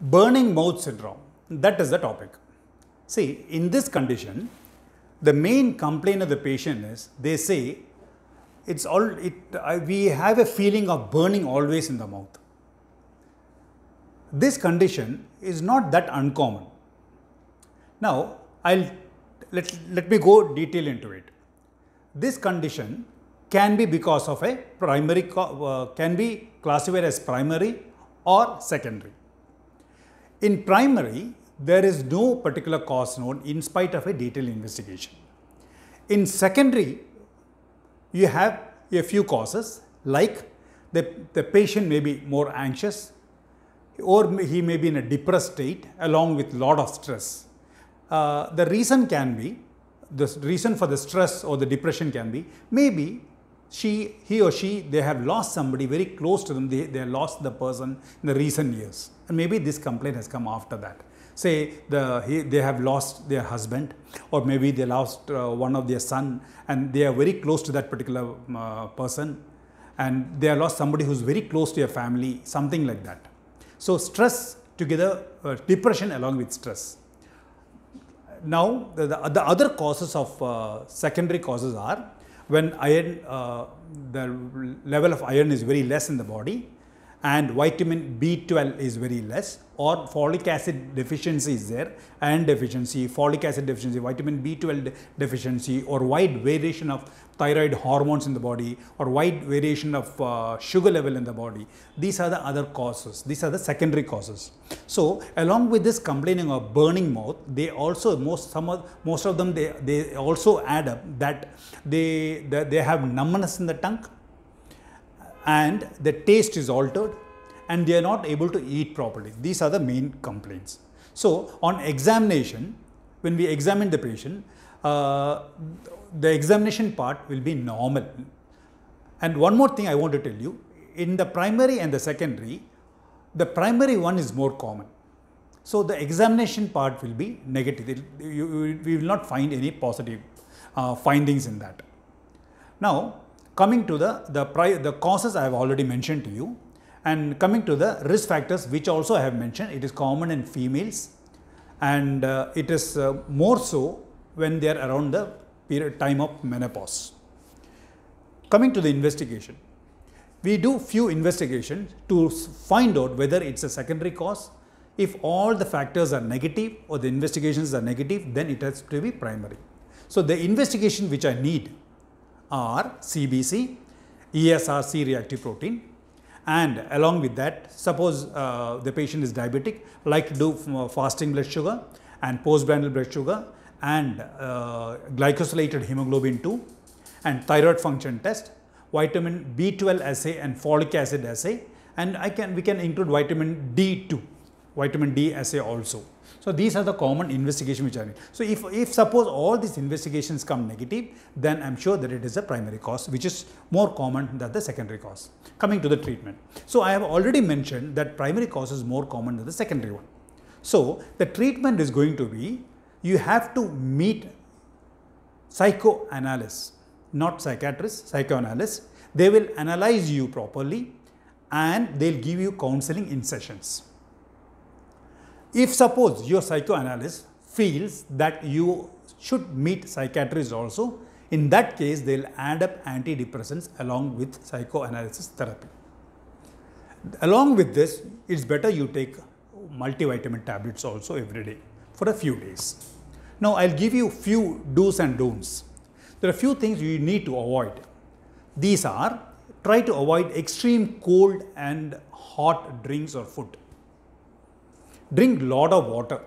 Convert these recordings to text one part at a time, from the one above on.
burning mouth syndrome. That is the topic. See, in this condition, the main complaint of the patient is they say it's all it I, we have a feeling of burning always in the mouth. This condition is not that uncommon. Now, I'll let, let me go detail into it. This condition can be because of a primary, uh, can be classified as primary or secondary. In primary, there is no particular cause known in spite of a detailed investigation. In secondary, you have a few causes like the, the patient may be more anxious or he may be in a depressed state along with lot of stress. Uh, the reason can be, the reason for the stress or the depression can be, maybe she, he or she, they have lost somebody very close to them, they, they lost the person in the recent years. And maybe this complaint has come after that. Say the, he, they have lost their husband or maybe they lost uh, one of their son and they are very close to that particular uh, person and they have lost somebody who's very close to your family, something like that. So stress together, uh, depression along with stress. Now the, the, the other causes of uh, secondary causes are when iron, uh, the level of iron is very less in the body, and vitamin B12 is very less or folic acid deficiency is there and deficiency, folic acid deficiency, vitamin B12 deficiency or wide variation of thyroid hormones in the body or wide variation of uh, sugar level in the body. These are the other causes. These are the secondary causes. So, along with this complaining of burning mouth, they also most some of most of them they, they also add up that they, they, they have numbness in the tongue and the taste is altered and they are not able to eat properly. These are the main complaints. So, on examination, when we examine the patient, uh, the examination part will be normal. And one more thing I want to tell you, in the primary and the secondary, the primary one is more common. So, the examination part will be negative, you, you, we will not find any positive uh, findings in that. Now, coming to the, the, the causes I have already mentioned to you and coming to the risk factors which also I have mentioned, it is common in females and uh, it is uh, more so when they are around the period time of menopause. Coming to the investigation, we do few investigations to find out whether it's a secondary cause. If all the factors are negative or the investigations are negative, then it has to be primary. So, the investigation which I need are CBC, ESRC reactive protein and along with that suppose uh, the patient is diabetic like to do uh, fasting blood sugar and postprandial blood sugar and uh, glycosylated hemoglobin 2 and thyroid function test, vitamin B12 assay and folic acid assay and I can we can include vitamin D2 vitamin D assay also. So these are the common investigation which are mean. So if, if suppose all these investigations come negative, then I'm sure that it is a primary cause, which is more common than the secondary cause. Coming to the treatment. So I have already mentioned that primary cause is more common than the secondary one. So the treatment is going to be, you have to meet psychoanalyst, not psychiatrist, psychoanalyst. They will analyze you properly and they'll give you counseling in sessions. If suppose your psychoanalyst feels that you should meet psychiatrists also, in that case they will add up antidepressants along with psychoanalysis therapy. Along with this, it's better you take multivitamin tablets also every day for a few days. Now I'll give you few do's and don'ts. There are few things you need to avoid. These are try to avoid extreme cold and hot drinks or food. Drink lot of water.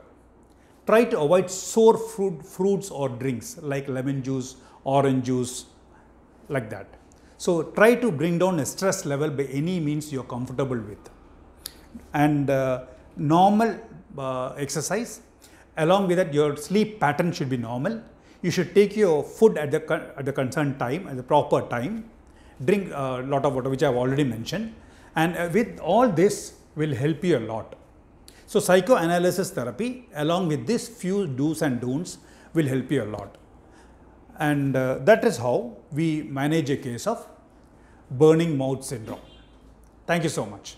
Try to avoid sour fruit, fruits or drinks like lemon juice, orange juice, like that. So try to bring down a stress level by any means you are comfortable with. And uh, normal uh, exercise, along with that your sleep pattern should be normal. You should take your food at the, at the concerned time, at the proper time. Drink a uh, lot of water, which I have already mentioned. And uh, with all this will help you a lot. So, psychoanalysis therapy along with this few do's and don'ts will help you a lot. And uh, that is how we manage a case of burning mouth syndrome. Thank you so much.